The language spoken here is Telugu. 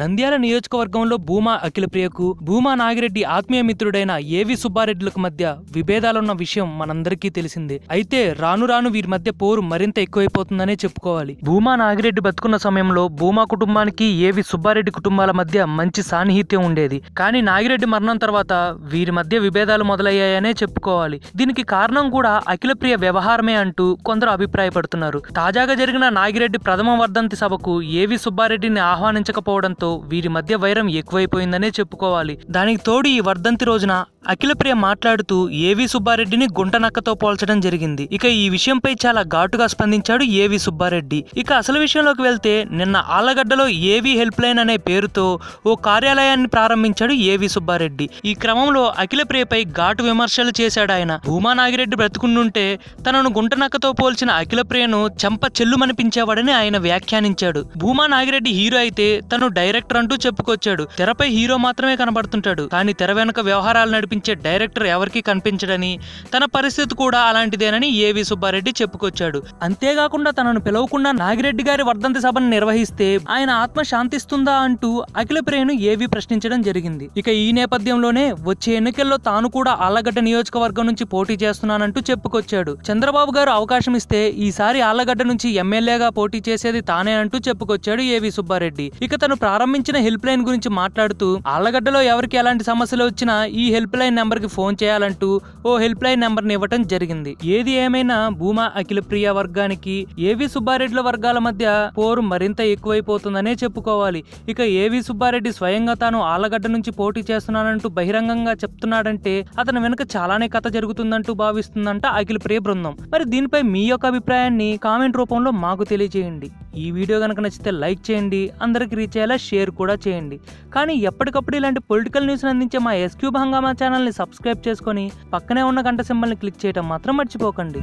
నంద్యాల నియోజకవర్గంలో భూమా అఖిలప్రియకు భూమా నాగిరెడ్డి ఆత్మీయ మిత్రుడైన ఏవి సుబ్బారెడ్డిలకు మధ్య విభేదాలున్న విషయం మనందరికీ తెలిసిందే అయితే రాను రాను వీరి మధ్య పోరు మరింత ఎక్కువైపోతుందనే చెప్పుకోవాలి భూమా నాగిరెడ్డి బతుకున్న సమయంలో భూమా కుటుంబానికి ఏవి సుబ్బారెడ్డి కుటుంబాల మధ్య మంచి సాన్నిహిత్యం ఉండేది కానీ నాగిరెడ్డి మరణం తర్వాత వీరి మధ్య విభేదాలు మొదలయ్యాయనే చెప్పుకోవాలి దీనికి కారణం కూడా అఖిలప్రియ వ్యవహారమే అంటూ కొందరు అభిప్రాయపడుతున్నారు తాజాగా జరిగిన నాగిరెడ్డి ప్రథమ వర్ధంతి సభకు ఏవి సుబ్బారెడ్డిని ఆహ్వానించకపోవడంతో వీరి మధ్య వైరం ఎక్కువైపోయిందనే చెప్పుకోవాలి దానికి తోడు ఈ వర్ధంతి రోజున అఖిలప్రియ మాట్లాడుతూ ఏవి సుబ్బారెడ్డిని గుంటనక్కతో పోల్చడం జరిగింది ఇక ఈ విషయంపై చాలా ఘాటుగా స్పందించాడు ఏవి సుబ్బారెడ్డి ఇక అసలు విషయంలోకి వెళ్తే నిన్న ఆలగడ్డలో ఏవి హెల్ప్ లైన్ అనే పేరుతో ఓ కార్యాలయాన్ని ప్రారంభించాడు ఏవి సుబ్బారెడ్డి ఈ క్రమంలో అఖిలప్రియపై ఘాటు విమర్శలు చేశాడు ఆయన భూమా నాగిరెడ్డి బ్రతుకుండుంటే తనను గుంటనక్కతో పోల్చిన అఖిలప్రియను చెంప చెల్లుమనిపించేవాడని ఆయన వ్యాఖ్యానించాడు భూమా నాగిరెడ్డి హీరో అయితే తను డైరెక్టర్ అంటూ చెప్పుకొచ్చాడు తెరపై హీరో మాత్రమే కనబడుతుంటాడు కానీ తెర వెనుక వ్యవహారాలు నడిపి కనిపించే డైరెక్టర్ ఎవరికి కనిపించడని తన పరిస్థితి కూడా అలాంటిదేనని వి సుబ్బారెడ్డి చెప్పుకొచ్చాడు అంతేకాకుండా తనను పిలవకుండా నాగిరెడ్డి గారి వర్ధంతి సభను నిర్వహిస్తే ఆయన ఆత్మ శాంతిస్తుందా అంటూ అఖిల ప్రియను ఏవి ప్రశ్నించడం జరిగింది ఇక ఈ నేపథ్యంలోనే వచ్చే ఎన్నికల్లో తాను కూడా ఆళ్లగడ్డ నియోజకవర్గం నుంచి పోటీ చేస్తున్నానంటూ చెప్పుకొచ్చాడు చంద్రబాబు గారు అవకాశం ఇస్తే ఈసారి ఆళ్లగడ్డ నుంచి ఎమ్మెల్యేగా పోటీ చేసేది తానే అంటూ చెప్పుకొచ్చాడు ఏవి సుబ్బారెడ్డి ఇక తను ప్రారంభించిన హెల్ప్ లైన్ గురించి మాట్లాడుతూ ఆళ్లగడ్డలో ఎవరికి ఎలాంటి సమస్యలు వచ్చినా ఈ హెల్ప్ లైన్ లైన్ నెంబర్కి ఫోన్ చేయాలంటూ ఓ హెల్ప్ లైన్ నెంబర్ని ఇవ్వటం జరిగింది ఏది ఏమైనా భూమా అఖిలప్రియ వర్గానికి ఏవి సుబ్బారెడ్డిల వర్గాల మధ్య పోరు మరింత ఎక్కువైపోతుందనే చెప్పుకోవాలి ఇక ఏవి సుబ్బారెడ్డి స్వయంగా తాను ఆలగడ్డ నుంచి పోటీ చేస్తున్నానంటూ బహిరంగంగా చెప్తున్నాడంటే అతని వెనుక చాలానే కథ జరుగుతుందంటూ భావిస్తుందంట అఖిల ప్రియ బృందం మరి దీనిపై మీ యొక్క అభిప్రాయాన్ని కామెంట్ రూపంలో మాకు తెలియజేయండి ఈ వీడియో కనుక నచ్చితే లైక్ చేయండి అందరికీ రీచ్ అయ్యేలా షేర్ కూడా చేయండి కానీ ఎప్పటికప్పుడు ఇలాంటి పొలిటికల్ న్యూస్ని అందించే మా ఎస్క్యూబ్ హంగామా ఛానల్ని సబ్స్క్రైబ్ చేసుకొని పక్కనే ఉన్న గంట సింబల్ని క్లిక్ చేయడం మాత్రం మర్చిపోకండి